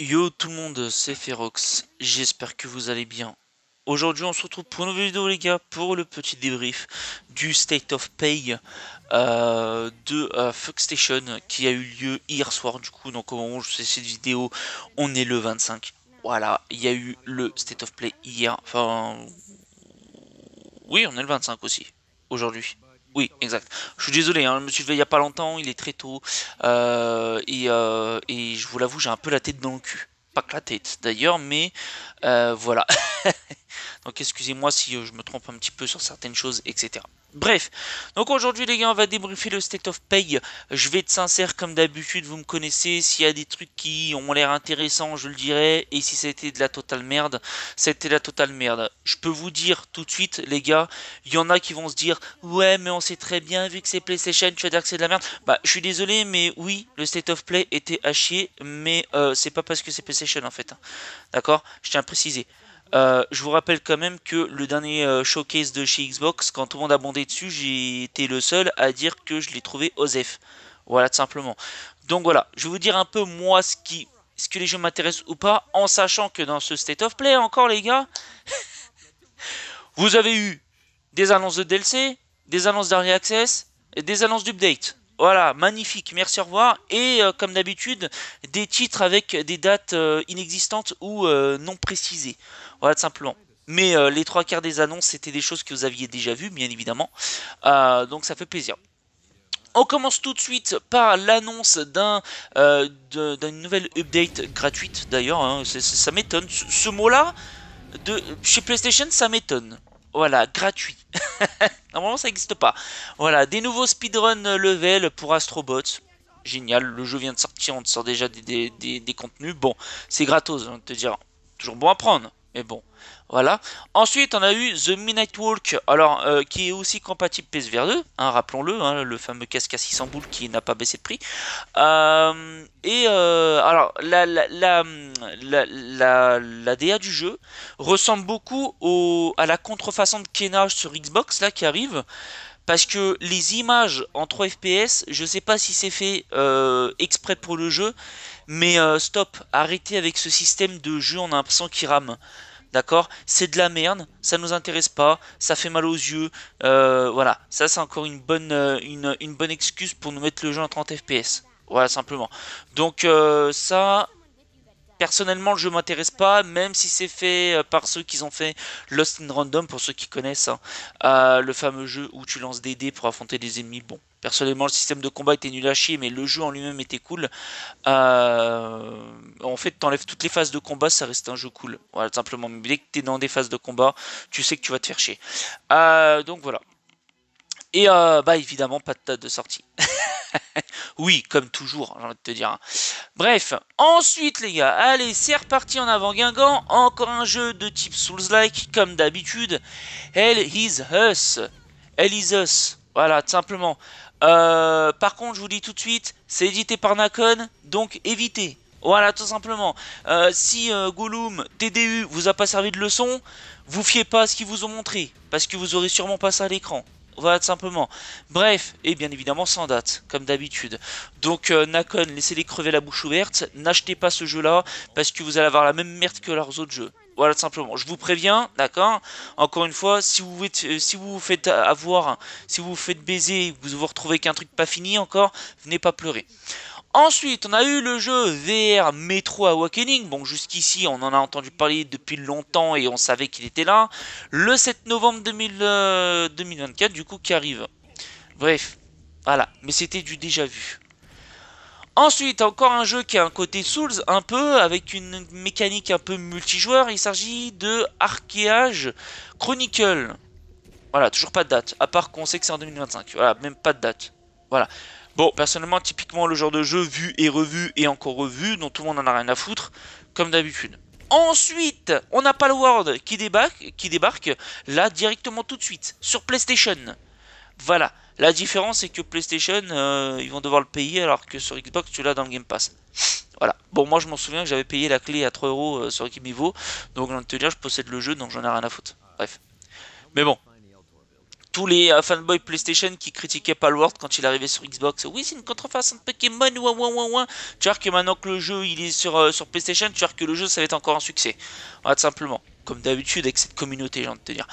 Yo tout le monde, c'est Ferox, j'espère que vous allez bien. Aujourd'hui on se retrouve pour une nouvelle vidéo les gars, pour le petit débrief du State of Pay euh, de euh, Fuckstation qui a eu lieu hier soir du coup, donc au moment où je fais cette vidéo, on est le 25. Voilà, il y a eu le State of Play hier, enfin... Oui, on est le 25 aussi, aujourd'hui. Oui, exact. Je suis désolé, hein, je me suis levé il n'y a pas longtemps, il est très tôt. Euh, euh, et, je vous l'avoue, j'ai un peu la tête dans le cul. Pas que la tête d'ailleurs, mais euh, voilà. Donc excusez-moi si euh, je me trompe un petit peu sur certaines choses, etc. Bref, donc aujourd'hui les gars on va débriefer le State of Pay, je vais être sincère comme d'habitude, vous me connaissez, s'il y a des trucs qui ont l'air intéressants je le dirai, et si c'était de la totale merde, c'était de la totale merde. Je peux vous dire tout de suite les gars, il y en a qui vont se dire, ouais mais on sait très bien vu que c'est PlayStation, tu vas dire que c'est de la merde. Bah je suis désolé mais oui, le State of Play était à chier, mais euh, c'est pas parce que c'est PlayStation en fait, hein. d'accord Je tiens à préciser. Euh, je vous rappelle quand même que le dernier euh, showcase de chez Xbox, quand tout le monde a bondé dessus, j'ai été le seul à dire que je l'ai trouvé OZEF. Voilà, tout simplement. Donc voilà, je vais vous dire un peu moi ce qui, ce que les jeux m'intéressent ou pas, en sachant que dans ce State of Play, encore les gars, vous avez eu des annonces de DLC, des annonces d'Early Access, et des annonces d'update. Voilà, magnifique, merci, au revoir. Et euh, comme d'habitude, des titres avec des dates euh, inexistantes ou euh, non précisées. Voilà, tout simplement. Mais les trois quarts des annonces, c'était des choses que vous aviez déjà vues, bien évidemment. donc ça fait plaisir. On commence tout de suite par l'annonce d'un d'une nouvelle update gratuite, d'ailleurs. Hein. ça, m'étonne. Ce, ce mot-là, chez PlayStation, ça m'étonne. Voilà, gratuit. Normalement, ça n'existe pas. Voilà, des nouveaux speedrun level pour Astrobot. Génial, le jeu vient de sortir, on sort déjà des, contenus. Bon, c'est gratos, on te dire. Toujours bon à prendre, mais bon. Voilà. Ensuite, on a eu The Midnight Walk, alors, euh, qui est aussi compatible PSVR 2, hein, rappelons-le, hein, le fameux casque à 600 boules qui n'a pas baissé de prix. Euh, et euh, alors, la, la, la la, la, DA du jeu ressemble beaucoup au, à la contrefaçon de kenage sur Xbox là qui arrive. Parce que les images en 3 FPS, je sais pas si c'est fait euh, exprès pour le jeu, mais euh, stop, arrêtez avec ce système de jeu, on a l'impression qu'il rame. D'accord C'est de la merde, ça nous intéresse pas, ça fait mal aux yeux. Euh, voilà, ça c'est encore une bonne, une, bonne excuse pour nous mettre le jeu en 30 FPS. Voilà, simplement. Donc ça, personnellement, le jeu m'intéresse pas, même si c'est fait euh, par ceux qui ont fait Lost in Random, pour ceux qui connaissent hein, euh, le fameux jeu où tu lances des dés pour affronter des ennemis. Bon, personnellement, le système de combat était nul à chier, mais le jeu en lui-même était cool. Euh, en fait, enlèves toutes les phases de combat, ça reste un jeu cool. Voilà, simplement. dès que es dans des phases de combat, tu sais que tu vas te faire chier. donc voilà. Et euh, bah évidemment, pas de date de sortie. oui, comme toujours, j'ai envie de te dire. Hein. Bref, ensuite les gars, allez, c'est reparti en avant Guingamp. Encore un jeu de type Souls-like, comme d'habitude. Elle, is us. Hell is us. Voilà, tout simplement. Euh, par contre, je vous dis tout de suite, c'est édité par Nakon, donc évitez. Voilà, tout simplement. Euh, si Gollum TDU vous a pas servi de leçon, vous fiez pas à ce qu'ils vous ont montré, parce que vous aurez sûrement pas ça à l'écran. Voilà simplement. Bref, et bien évidemment sans date, comme d'habitude. Donc euh, Nakon, laissez-les crever la bouche ouverte. N'achetez pas ce jeu-là, parce que vous allez avoir la même merde que leurs autres jeux. Voilà tout simplement. Je vous préviens, d'accord Encore une fois, si vous euh, si vous, faites avoir, si vous vous faites baiser, vous vous retrouvez qu'un truc pas fini encore, venez pas pleurer. Ensuite, on a eu le jeu VR Metro Awakening. Bon, jusqu'ici, on en a entendu parler depuis longtemps et on savait qu'il était là. Le 7 novembre 2024, euh, du coup, qui arrive. Bref, voilà. Mais c'était du déjà vu. Ensuite, encore un jeu qui a un côté Souls, un peu, avec une mécanique un peu multijoueur. Il s'agit de Archeage Chronicle. Voilà, toujours pas de date. À part qu'on sait que c'est en 2025. Voilà, même pas de date. Voilà. Bon, personnellement, typiquement le genre de jeu vu et revu et encore revu, dont tout le monde n'en a rien à foutre, comme d'habitude. Ensuite, on a World qui débarque, qui débarque là directement tout de suite, sur PlayStation. Voilà, la différence c'est que PlayStation, euh, ils vont devoir le payer alors que sur Xbox, tu l'as dans le Game Pass. Voilà. Bon, moi je m'en souviens que j'avais payé la clé à 3€ euh, sur Kimivo, donc on va te dire, je possède le jeu, donc j'en ai rien à foutre. Bref. Mais bon, tous les euh, fanboys PlayStation qui critiquaient Palworld quand il arrivait sur Xbox. Oui, c'est une contrefaçon de Pokémon, ouin ouin ouin Tu vois que maintenant que le jeu il est sur, euh, sur PlayStation, tu vois que le jeu ça va être encore un succès. Voilà, tout simplement comme d'habitude avec cette communauté, j'ai envie de te dire.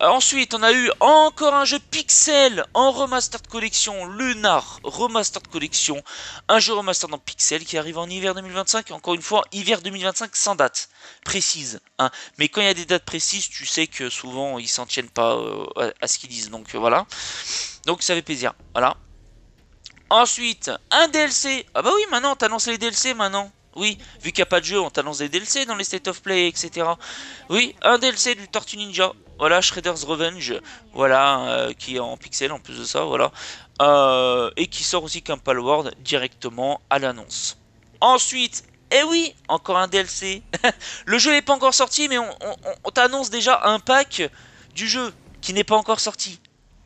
Euh, ensuite, on a eu encore un jeu Pixel en Remastered Collection, Lunar Remastered Collection, un jeu remaster dans Pixel qui arrive en hiver 2025, encore une fois, hiver 2025 sans date précise. Hein. Mais quand il y a des dates précises, tu sais que souvent, ils s'en tiennent pas euh, à ce qu'ils disent, donc euh, voilà. Donc ça fait plaisir, voilà. Ensuite, un DLC. Ah bah oui, maintenant, t'as annoncé les DLC maintenant. Oui, vu qu'il n'y a pas de jeu, on t'annonce des DLC dans les State of Play, etc. Oui, un DLC du Tortue Ninja. Voilà, Shredder's Revenge. Voilà, euh, qui est en pixel en plus de ça, voilà. Euh, et qui sort aussi comme Palward directement à l'annonce. Ensuite, eh oui, encore un DLC. le jeu n'est pas encore sorti, mais on, on t'annonce déjà un pack du jeu qui n'est pas encore sorti.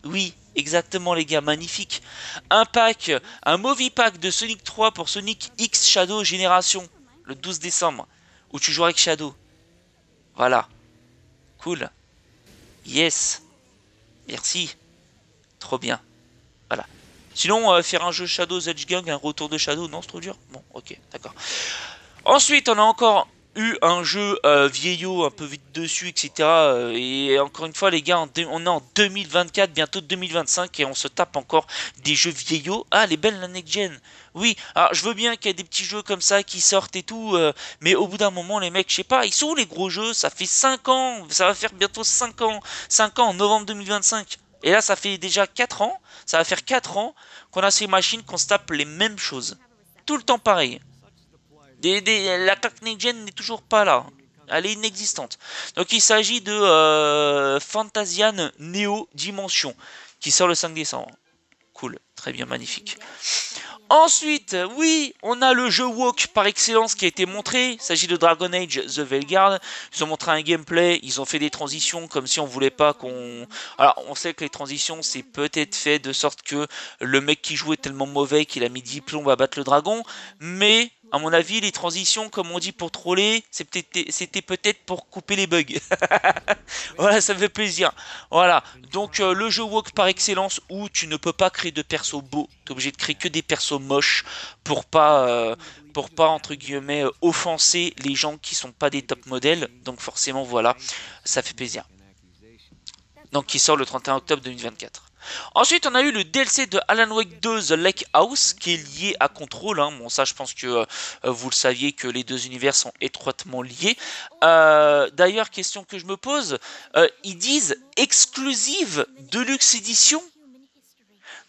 Oui, exactement les gars, magnifique. Un pack, un movie pack de Sonic 3 pour Sonic X Shadow Génération, le 12 décembre, où tu joues avec Shadow. Voilà. Cool. Yes. Merci. Trop bien. Voilà. Sinon, euh, faire un jeu Shadow Edge Gang, un retour de Shadow, non, c'est trop dur Bon, ok, d'accord. Ensuite, on a encore eu un jeu euh, vieillot un peu vite dessus, etc. Euh, et encore une fois, les gars, on est en 2024, bientôt 2025, et on se tape encore des jeux vieillots. Ah, les belles la gen. Oui, alors je veux bien qu'il y ait des petits jeux comme ça qui sortent et tout, euh, mais au bout d'un moment, les mecs, je sais pas, ils sont où les gros jeux Ça fait 5 ans, ça va faire bientôt 5 ans, 5 ans novembre 2025. Et là, ça fait déjà 4 ans, ça va faire 4 ans qu'on a ces machines qu'on se tape les mêmes choses. Tout le temps pareil. L'attaque la n'est toujours pas là. Elle est inexistante. Donc il s'agit de euh, Fantasian Neo Dimension qui sort le 5 décembre. Cool, très bien, magnifique. Ensuite, oui, on a le jeu Walk par excellence qui a été montré. Il s'agit de Dragon Age The Veilguard. Ils ont montré un gameplay, ils ont fait des transitions comme si on voulait pas qu'on. Alors, on sait que les transitions, c'est peut-être fait de sorte que le mec qui jouait est tellement mauvais qu'il a mis 10 plombs à battre le dragon. Mais à mon avis, les transitions, comme on dit pour troller, c'était peut-être pour couper les bugs. voilà, ça me fait plaisir. Voilà, donc euh, le jeu walk par excellence où tu ne peux pas créer de perso beau. Tu es obligé de créer que des persos moches pour pas, euh, pour pas entre guillemets, euh, offenser les gens qui sont pas des top modèles. Donc forcément, voilà, ça fait plaisir. Donc qui sort le 31 octobre 2024. Ensuite, on a eu le DLC de Alan Wake 2 The Lake House qui est lié à Control. Hein. Bon, ça, je pense que euh, vous le saviez que les deux univers sont étroitement liés. Euh, d'ailleurs, question que je me pose, euh, ils disent exclusive Deluxe Edition.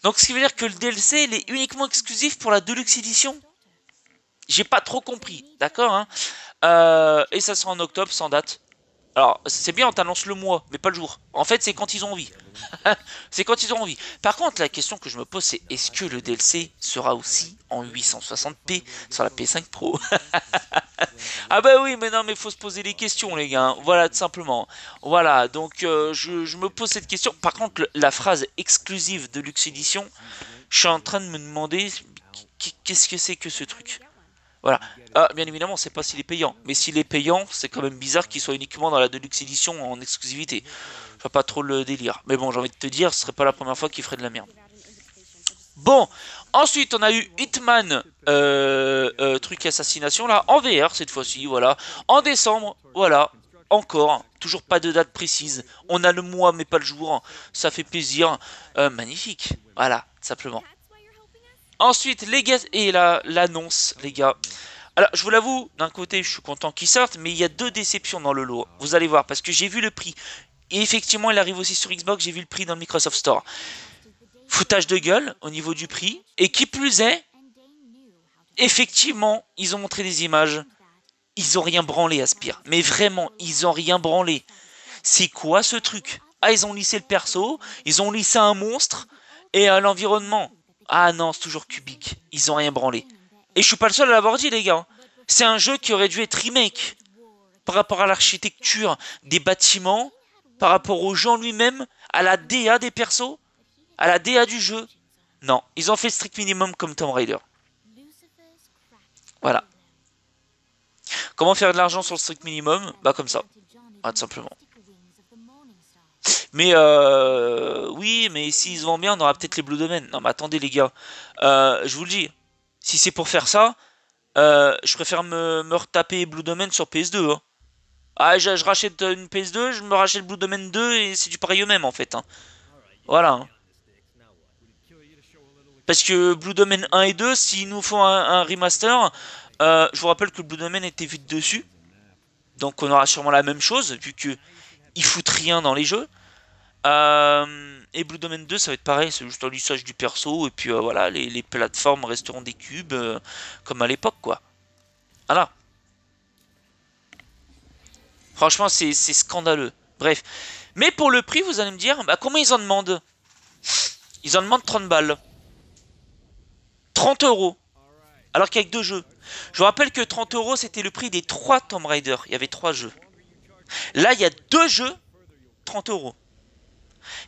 Donc, ce qui veut dire que le DLC est uniquement exclusif pour la Deluxe Edition. J'ai pas trop compris, d'accord hein. et ça sera en octobre sans date. Alors, c'est bien, on t'annonce le mois, mais pas le jour. En fait, c'est quand ils ont envie. c'est quand ils ont envie. Par contre, la question que je me pose, c'est est-ce que le DLC sera aussi en 860p sur la PS5 Pro Ah bah oui, mais non, mais faut se poser les questions, les gars. Voilà, tout simplement. Voilà, donc euh, je, me pose cette question. Par contre, la phrase exclusive de Luxe Edition, je suis en train de me demander qu'est-ce que c'est que ce truc voilà. Ah, bien évidemment, on ne sait pas s'il est payant. Mais s'il est payant, c'est quand même bizarre qu'il soit uniquement dans la Deluxe Edition en exclusivité. Je vois pas trop le délire. Mais bon, j'ai envie de te dire, ce serait pas la première fois qu'il ferait de la merde. Bon, ensuite on a eu Hitman euh, euh, truc assassination là en VR cette fois-ci, voilà. En décembre, voilà, encore, toujours pas de date précise. On a le mois mais pas le jour, ça fait plaisir, euh, magnifique, voilà, simplement. Ensuite, les gars, et l'annonce, les gars. Alors, je vous l'avoue, d'un côté, je suis content qu'ils sortent, mais il y a deux déceptions dans le lot. Vous allez voir, parce que j'ai vu le prix. Et effectivement, il arrive aussi sur Xbox, j'ai vu le prix dans le Microsoft Store. Foutage de gueule au niveau du prix. Et qui plus est, effectivement, ils ont montré des images. Ils ont rien branlé, Aspire. Mais vraiment, ils ont rien branlé. C'est quoi ce truc Ah, ils ont lissé le perso, ils ont lissé un monstre et l'environnement. Ah non, c'est toujours cubique. Ils ont rien branlé. Et je suis pas le seul à l'avoir dit, les gars. Hein. C'est un jeu qui aurait dû être remake par rapport à l'architecture des bâtiments, par rapport aux gens lui-même, à la DA des persos, à la DA du jeu. Non, ils ont fait strict minimum comme Tomb Raider. Voilà. Comment faire de l'argent sur le strict minimum Bah comme ça. Bah, tout simplement. Mais euh, oui, mais s'ils se vendent bien, on aura peut-être les Blue Domain. Non, mais attendez, les gars. Euh, je vous le dis, si c'est pour faire ça, euh, je préfère me, retaper Blue Domain sur PS2. Hein. Ah, je, rachète une PS2, je me rachète Blue Domain 2 et c'est du pareil eux-mêmes en fait. Hein. Voilà. Hein. Parce que Blue Domain 1 et 2, s'ils nous font un, remaster, euh, je vous rappelle que Blue Domain était vite dessus. Donc on aura sûrement la même chose, vu que ils foutent rien dans les jeux. Euh, et Blue Domain 2, ça va être pareil, c'est juste un lissage du perso, et puis euh, voilà, les, plateformes resteront des cubes, euh, comme à l'époque, quoi. Voilà. Franchement, c'est scandaleux. Bref. Mais pour le prix, vous allez me dire, bah, combien ils en demandent Ils en demandent 30 balles. 30 euros. Alors qu'avec deux jeux. Je vous rappelle que 30 euros, c'était le prix des trois Tomb Raider. Il y avait trois jeux. Là, il y a deux jeux, 30 euros.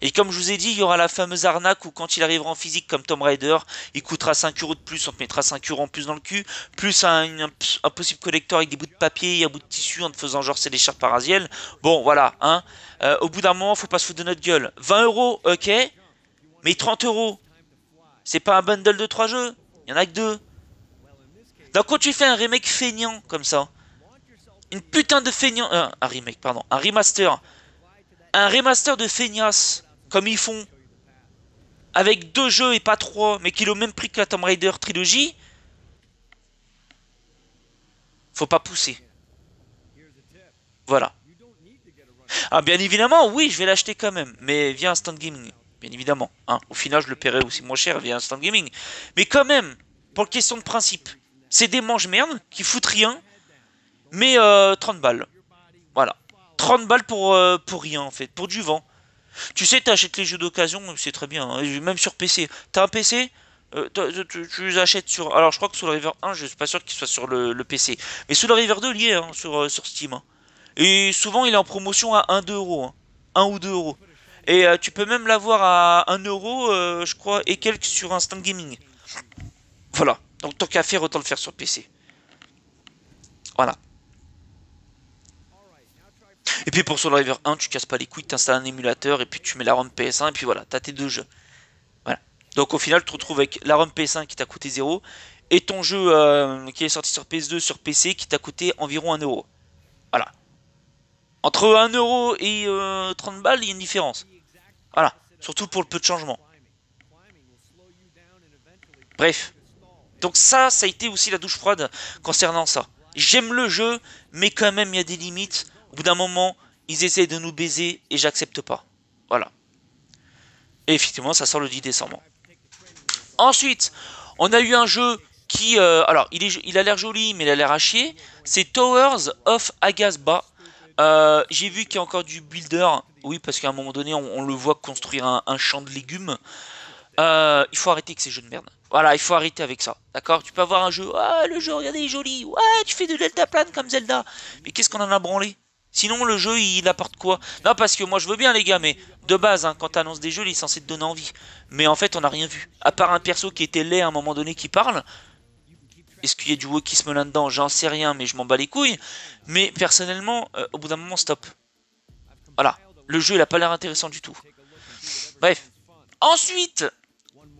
Et comme je vous ai dit, il y aura la fameuse arnaque où quand il arrivera en physique comme Tom Raider, il coûtera 5 euros de plus, on te mettra 5 euros en plus dans le cul, plus un, possible collector avec des bouts de papier et un bout de tissu en te faisant genre c'est charpes parasiels Bon, voilà, hein. Euh, au bout d'un moment, faut pas se foutre de notre gueule. 20 euros, ok, mais 30 euros, c'est pas un bundle de 3 jeux, il y en a que 2. Donc quand tu fais un remake feignant comme ça, une putain de feignant, euh, un remake, pardon. Un remaster. Un remaster de Feignas Comme ils font. Avec deux jeux et pas trois. Mais qui est même prix que la Tomb Raider trilogie. Faut pas pousser. Voilà. Ah, bien évidemment, oui, je vais l'acheter quand même. Mais via stand Gaming. Bien évidemment. Hein. Au final, je le paierai aussi moins cher via stand Gaming. Mais quand même, pour question de principe, c'est des manches merde qui foutent rien mais 30 euh, balles. Voilà. 30 balles pour, euh, pour rien, en fait. Pour du vent. Tu sais, t'achètes les jeux d'occasion, c'est très bien. Hein. Même sur PC. T'as un PC euh, tu, les achètes sur... Alors, je crois que sur River 1, je suis pas sûr qu'il soit sur le, PC. Mais sous River 2, il y est, hein, sur, sur Steam. Hein. Et souvent, il est en promotion à 1-2 1 ou 2 euros. Et tu peux même l'avoir à 1 euro, je crois, et quelques sur Instant Gaming. Voilà. Donc tant qu'à faire, autant le faire sur PC. Voilà. Et puis pour River 1, tu casses pas les couilles, tu installes un émulateur et puis tu mets la ROM PS1 et puis voilà, tu as tes deux jeux. Voilà. Donc au final, tu te retrouves avec la ROM PS1 qui t'a coûté 0 et ton jeu euh, qui est sorti sur PS2, sur PC qui t'a coûté environ 1 euro. Voilà. Entre 1 euro et 30 euh, balles, il y a une différence. Voilà. Surtout pour le peu de changement. Bref. Donc ça, ça a été aussi la douche froide concernant ça. J'aime le jeu, mais quand même, il y a des limites. Au bout d'un moment, ils essaient de nous baiser et j'accepte pas. Voilà. Et effectivement, ça sort le 10 décembre. Ensuite, on a eu un jeu qui... Euh, alors, il, a l'air joli, mais il a l'air à chier. C'est Towers of Agasba. Euh, j'ai vu qu'il y a encore du builder. Oui, parce qu'à un moment donné, on, le voit construire un, champ de légumes. Euh, il faut arrêter avec ces jeux de merde. Voilà, il faut arrêter avec ça. D'accord Tu peux avoir un jeu. Ah, le jeu, regardez, il est joli. Ouais, tu fais de Delta plane comme Zelda. Mais qu'est-ce qu'on en a branlé Sinon, le jeu, il apporte quoi Non, parce que moi, je veux bien, les gars, mais de base, hein, quand t'annonces des jeux, il est censé te donner envie. Mais en fait, on n'a rien vu. À part un perso qui était laid à un moment donné qui parle. Est-ce qu'il y a du wokisme là-dedans J'en sais rien, mais je m'en bats les couilles. Mais personnellement, euh, au bout d'un moment, stop. Voilà. Le jeu, il a pas l'air intéressant du tout. Bref. Ensuite,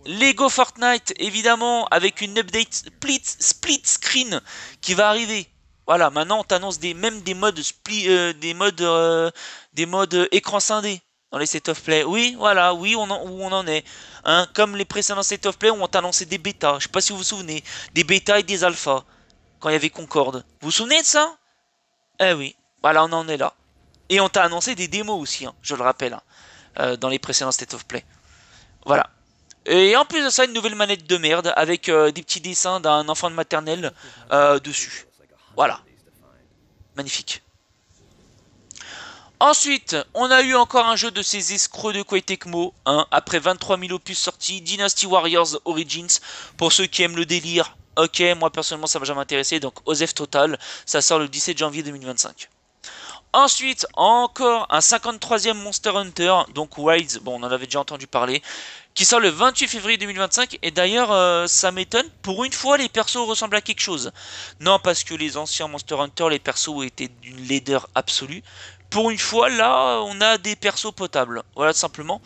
Lego Fortnite, évidemment, avec une update split, split screen qui va arriver voilà, maintenant on t'annonce des, même des modes split, euh, des modes, euh, des modes euh, écran scindé dans les set of play. Oui, voilà, oui, on en, où on en est. Hein. comme les précédents set of play où on t'a annoncé des bêtas. Je sais pas si vous vous souvenez, des bêtas et des alphas quand il y avait Concorde. Vous vous souvenez de ça Eh oui, voilà, on en est là. Et on t'a annoncé des démos aussi, hein, je le rappelle, hein, dans les précédents State of Play. Voilà. Et en plus de ça, une nouvelle manette de merde avec des petits dessins d'un enfant de maternelle dessus. Voilà. Magnifique. Ensuite, on a eu encore un jeu de ces escrocs de Koei Tecmo. Hein, après 23 000 opus sortis, Dynasty Warriors Origins. Pour ceux qui aiment le délire, ok, moi personnellement ça va jamais m'intéresser. Donc Osef Total, ça sort le 17 janvier 2025. Ensuite, encore un 53e Monster Hunter, donc Wilds, bon on en avait déjà entendu parler, qui sort le 28 février 2025, et d'ailleurs euh, ça m'étonne, pour une fois les persos ressemblent à quelque chose. Non, parce que les anciens Monster Hunter, les persos étaient d'une laideur absolue. Pour une fois, là, on a des persos potables, voilà tout simplement.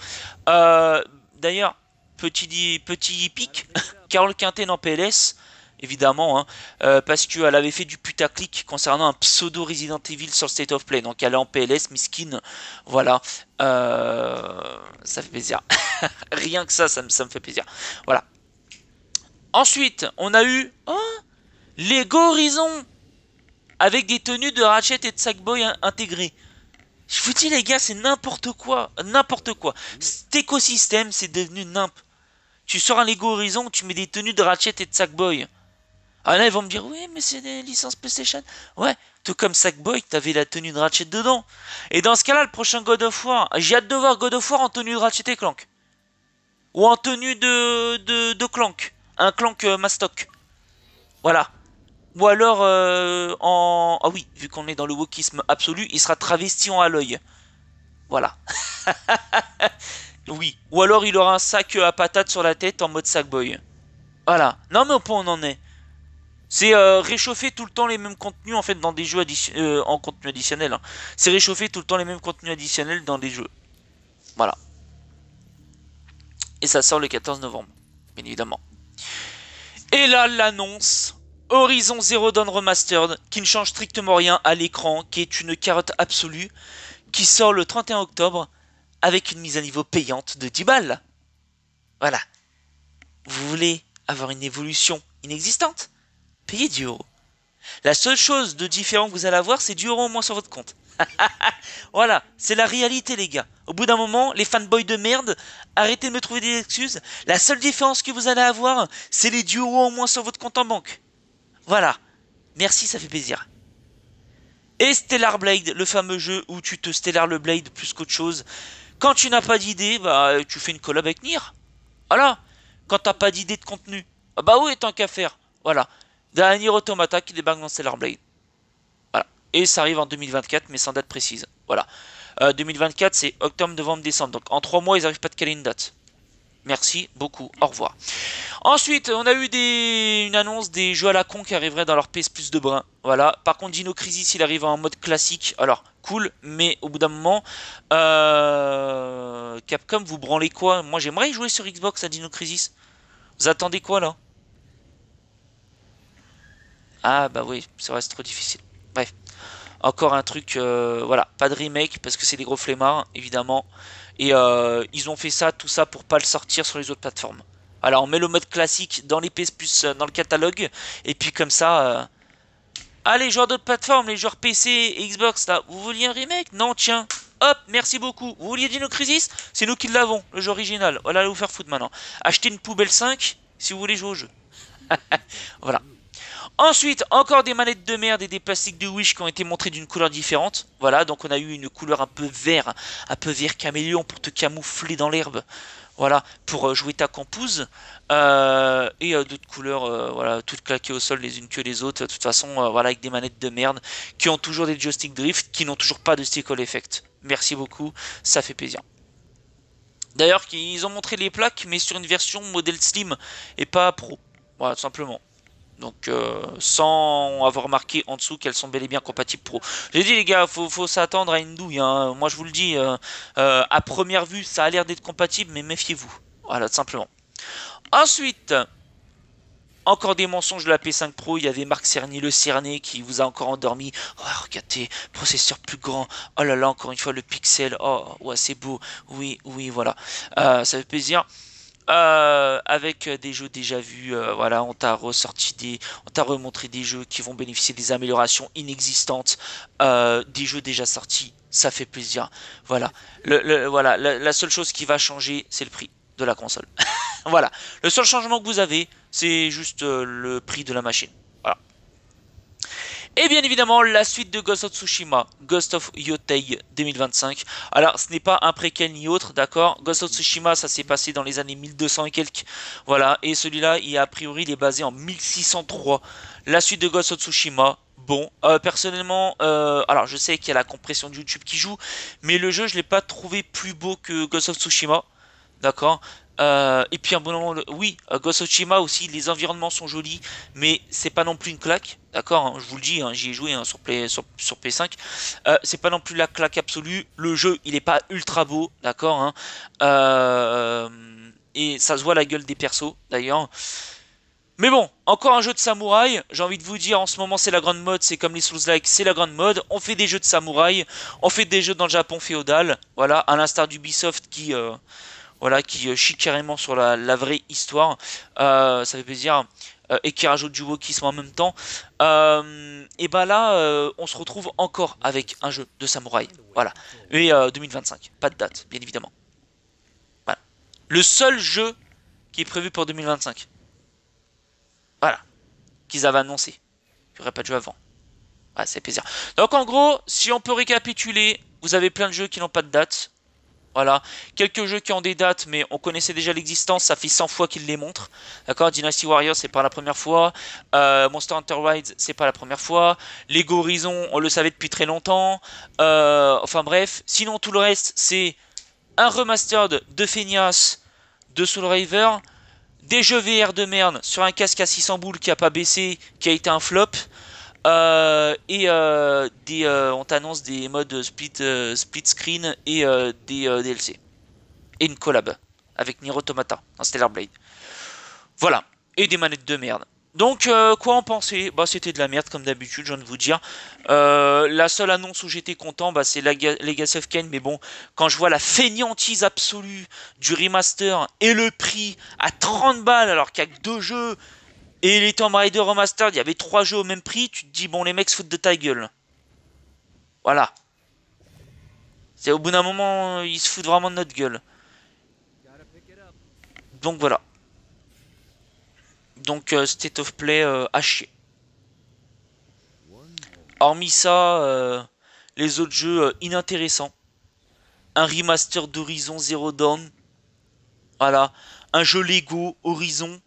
Euh, d'ailleurs, petit, petit pic, Carole Quintet en PLS, évidemment, hein. euh, parce qu'elle avait fait du putaclic concernant un pseudo Resident Evil sur State of Play. Donc elle est en PLS, miskin, voilà. Euh, ça fait plaisir. Rien que ça, ça me, fait plaisir. Voilà. Ensuite, on a eu hein, Lego Horizon avec des tenues de Ratchet et de Sackboy intégrées. Je vous dis les gars, c'est n'importe quoi, n'importe quoi. Cet écosystème, c'est devenu nimp. Tu sors un Lego Horizon, tu mets des tenues de Ratchet et de Sackboy. Ah là, ils vont me dire, oui, mais c'est des licences PlayStation. Ouais, tout comme Sackboy, t'avais la tenue de Ratchet dedans. Et dans ce cas-là, le prochain God of War, j'ai hâte de voir God of War en tenue de Ratchet et Clank. Ou en tenue de, de, de Clank. Un Clank euh, Mastock Voilà. Ou alors, euh, en... Ah oui, vu qu'on est dans le wokisme absolu, il sera travesti en l'œil Voilà. oui. Ou alors, il aura un sac euh, à patates sur la tête en mode Sackboy. Voilà. Non, mais au point on en est. C'est euh, réchauffer tout le temps les mêmes contenus en fait dans des jeux euh, en contenu additionnel. Hein. C'est réchauffer tout le temps les mêmes contenus additionnels dans des jeux. Voilà. Et ça sort le 14 novembre, bien évidemment. Et là, l'annonce Horizon Zero Dawn Remastered, qui ne change strictement rien à l'écran, qui est une carotte absolue, qui sort le 31 octobre avec une mise à niveau payante de 10 balles. Voilà. Vous voulez avoir une évolution inexistante Payez du La seule chose de différent que vous allez avoir, c'est du euro en moins sur votre compte. voilà, c'est la réalité les gars. Au bout d'un moment, les fanboys de merde, arrêtez de me trouver des excuses. La seule différence que vous allez avoir, c'est les euros en moins sur votre compte en banque. Voilà. Merci, ça fait plaisir. Et Stellar Blade, le fameux jeu où tu te stellar le Blade plus qu'autre chose. Quand tu n'as pas d'idée, bah euh, tu fais une collab avec Nier. Voilà. Quand t'as pas d'idée de contenu. Ah bah oui, tant qu'à faire. Voilà. Dernier Automata qui débarque dans Stellar Blade. Voilà. Et ça arrive en 2024, mais sans date précise. Voilà. 2024, euh, c'est octobre, novembre, décembre. Donc en 3 mois, ils n'arrivent pas de caler une date. Merci beaucoup, au revoir. Ensuite, on a eu des... une annonce des jeux à la con qui arriveraient dans leur PS Plus de brun. Voilà. Par contre, Dino Crisis, il arrive en mode classique. Alors, cool, mais au bout d'un moment, euh, Capcom, vous branlez quoi Moi, j'aimerais jouer sur Xbox à Dino Crisis. Vous attendez quoi là ah bah oui, ça reste trop difficile. Bref, encore un truc, euh, voilà, pas de remake parce que c'est des gros flemmards, évidemment. Et euh, ils ont fait ça, tout ça pour pas le sortir sur les autres plateformes. Alors on met le mode classique dans les PS Plus, euh, dans le catalogue, et puis comme ça... allez, Ah les joueurs d'autres plateformes, les joueurs PC, Xbox, là, vous vouliez un remake Non, tiens, hop, merci beaucoup. Vous vouliez Dino Crisis C'est nous qui l'avons, le jeu original. Voilà, vous faire foutre maintenant. Achetez une poubelle 5 si vous voulez jouer au jeu. voilà. Ensuite, encore des manettes de merde et des plastiques de Wish qui ont été montrés d'une couleur différente. Voilà, donc on a eu une couleur un peu vert, un peu vert caméléon pour te camoufler dans l'herbe. Voilà, pour euh, jouer ta campouse. Euh, et euh, d'autres couleurs, voilà, toutes claquées au sol les unes que les autres. De toute façon, voilà, avec des manettes de merde qui ont toujours des joystick drift, qui n'ont toujours pas de stick all effect. Merci beaucoup, ça fait plaisir. D'ailleurs, ils ont montré les plaques, mais sur une version modèle slim et pas pro. Voilà, tout simplement. Donc euh, sans avoir marqué en dessous qu'elles sont bel et bien compatibles pro. J'ai dit les gars, faut, faut s'attendre à une douille. Hein. Moi je vous le dis, euh, euh, à première vue ça a l'air d'être compatible, mais méfiez-vous. Voilà, tout simplement. Ensuite, encore des mensonges de la P5 Pro. Il y avait Marc Cerny, le Cerné, qui vous a encore endormi. Oh, regardez, processeur plus grand. Oh là là, encore une fois le pixel. Oh, c'est beau. Oui, oui, voilà. ça fait plaisir. Euh, avec euh, des jeux déjà vus. Euh, voilà, on t'a ressorti des, on t'a remontré des jeux qui vont bénéficier des améliorations inexistantes, des jeux déjà sortis. Ça fait plaisir. Voilà, le, voilà, la, seule chose qui va changer, c'est le prix de la console. voilà, le seul changement que vous avez, c'est juste le prix de la machine. Et bien évidemment, la suite de Ghost of Tsushima, Ghost of Yotei 2025. Alors, ce n'est pas un préquel ni autre, d'accord Ghost of Tsushima, ça s'est passé dans les années 1200 et quelques. Voilà, et celui-là, il a priori, il est basé en 1603. La suite de Ghost of Tsushima, bon. Euh, personnellement, euh, alors je sais qu'il y a la compression de YouTube qui joue, mais le jeu, je ne l'ai pas trouvé plus beau que Ghost of Tsushima. D'accord euh, et puis un bon moment, oui, euh, Ghost aussi, les environnements sont jolis, mais c'est pas non plus une claque, d'accord hein, Je vous le dis, hein, j'y ai joué hein, sur, sur, P5, euh, c'est pas non plus la claque absolue. Le jeu, il est pas ultra beau, d'accord Et ça se voit la gueule des persos, d'ailleurs. Mais bon, encore un jeu de samouraï. J'ai envie de vous dire, en ce moment, c'est la grande mode. C'est comme les Souls-like, c'est la grande mode. On fait des jeux de samouraï. On fait des jeux dans le Japon féodal. Voilà, à l'instar d'Ubisoft qui, voilà, qui euh, chie carrément sur la, vraie histoire. Euh, ça fait plaisir. Euh, et qui rajoute du wokisme en même temps, et bah là, on se retrouve encore avec un jeu de samouraï. Voilà. Et 2025, pas de date, bien évidemment. Voilà. Le seul jeu qui est prévu pour 2025. Voilà. Qu'ils avaient annoncé. Il n'y aurait pas de jeu avant. Ah, c'est plaisir. Donc en gros, si on peut récapituler, vous avez plein de jeux qui n'ont pas de date. Voilà. Quelques jeux qui ont des dates, mais on connaissait déjà l'existence, ça fait 100 fois qu'ils les montrent. D'accord Dynasty Warriors, c'est pas la première fois. Euh, Monster Hunter Rides c'est pas la première fois. Lego Horizon, on le savait depuis très longtemps. Euh, enfin bref. Sinon, tout le reste, c'est un remaster de Feignas de Soul River, des jeux VR de merde sur un casque à 600 boules qui a pas baissé, qui a été un flop. Euh, et euh, euh, on t'annonce des modes split, screen et des DLC. Et une collab avec Niro Tomata dans Stellar Blade. Voilà. Et des manettes de merde. Donc, quoi en penser bah, C'était de la merde, comme d'habitude, je viens de vous dire. la seule annonce où j'étais content, bah, c'est Legacy of Ken Mais bon, quand je vois la fainéantise absolue du remaster et le prix à 30 balles, alors qu'il y a que deux jeux, et les Tomb Raider Remastered, il y avait trois jeux au même prix, tu te dis, bon, les mecs se foutent de ta gueule. Voilà. C'est au bout d'un moment, ils se foutent vraiment de notre gueule. Donc voilà. Donc euh, State of Play A euh, à chier. Hormis ça, euh, les autres jeux inintéressants. Un remaster d'Horizon Zero Dawn. Voilà. Un jeu Lego Horizon.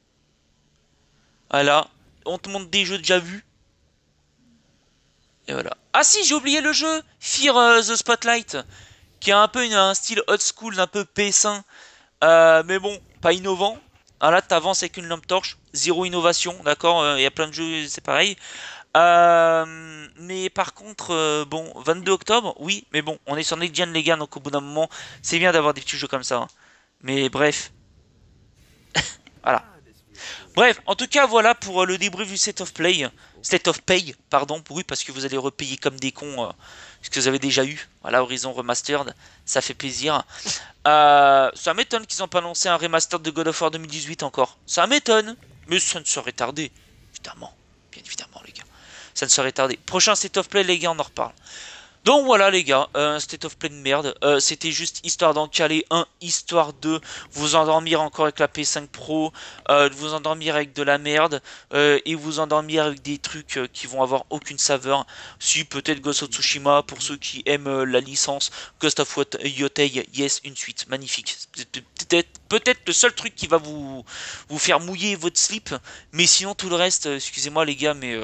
Voilà. Ah, on te montre des jeux déjà vus. Et voilà. Ah si, j'ai oublié le jeu Fear euh, the Spotlight, qui a un peu un style old school, un peu ps euh, mais bon, pas innovant. Ah là, t'avances avec une lampe torche, zéro innovation, d'accord euh, Il y a plein de jeux, c'est pareil. mais par contre, bon, 22 octobre, oui, mais bon, on est sur Next les gars, donc au bout d'un moment, c'est bien d'avoir des petits jeux comme ça. Hein. Mais bref. voilà. Bref, en tout cas, voilà pour euh, le débrief du set of play. Set of Pay, pardon, oui, parce que vous allez repayer comme des cons euh, ce que vous avez déjà eu. Voilà, Horizon Remastered, ça fait plaisir. Euh, ça m'étonne qu'ils n'ont pas annoncé un remaster de God of War 2018 encore. Ça m'étonne, mais ça ne serait tardé. Évidemment, bien évidemment, les gars. Ça ne serait tardé. Prochain set of Play, les gars, on en reparle. Donc voilà les gars, euh, un state of play de merde. Euh, c'était juste histoire d'en caler un, histoire de vous endormir encore avec la P5 Pro, euh, vous endormir avec de la merde, et vous endormir avec des trucs qui vont avoir aucune saveur. Si peut-être Ghost of Tsushima, pour ceux qui aiment la licence, Ghost of Yotei, yes, une suite, magnifique. Peut-être peut-être le seul truc qui va vous, faire mouiller votre slip, mais sinon tout le reste, excusez-moi les gars, mais...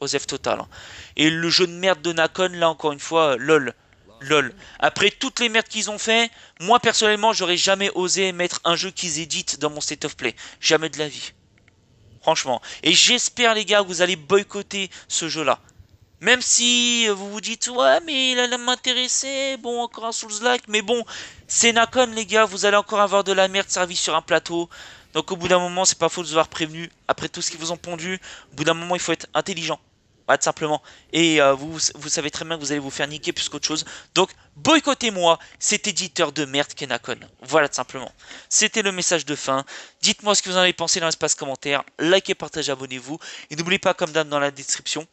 Osef Total. Hein. Et le jeu de merde de Nakon, là encore une fois, euh, lol. LOL. Après toutes les merdes qu'ils ont fait, moi personnellement, j'aurais jamais osé mettre un jeu qu'ils éditent dans mon state of play. Jamais de la vie. Franchement. Et j'espère, les gars, que vous allez boycotter ce jeu-là. Même si euh, vous vous dites, ouais, mais il allait m'intéresser, bon, encore un Souls-like, mais bon, c'est Nakon, les gars, vous allez encore avoir de la merde servie sur un plateau. Donc au bout d'un moment, c'est pas faux de vous avoir prévenu. Après tout ce qu'ils vous ont pondu, au bout d'un moment, il faut être intelligent. Voilà, tout simplement. Et euh, vous, vous savez très bien que vous allez vous faire niquer plus qu'autre chose. Donc, boycottez-moi cet éditeur de merde con. Voilà, tout simplement. C'était le message de fin. Dites-moi ce que vous en avez pensé dans l'espace commentaire. Likez, partagez, abonnez-vous. Et n'oubliez pas, comme d'hab dans la description,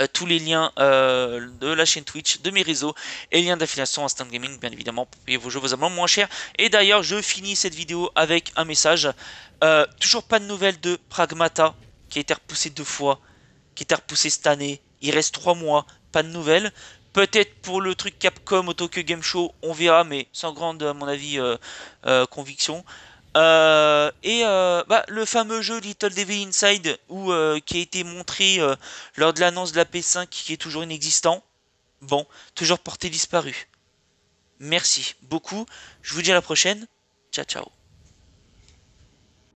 euh, tous les liens euh, de la chaîne Twitch, de mes réseaux et liens d'affiliation à Stand Gaming, bien évidemment, pour payer vos jeux vos abonnements moins chers. Et d'ailleurs, je finis cette vidéo avec un message. Euh, toujours pas de nouvelles de Pragmata, qui a été repoussé deux fois, qui a été repoussé cette année. Il reste trois mois, pas de nouvelles. Peut-être pour le truc Capcom au Tokyo Game Show, on verra, mais sans grande, à mon avis, conviction. Euh, et euh, bah, le fameux jeu Little Devil Inside où, euh, qui a été montré lors de l'annonce de la P5 qui est toujours inexistant. Bon, toujours porté disparu. Merci beaucoup. Je vous dis à la prochaine. Ciao ciao.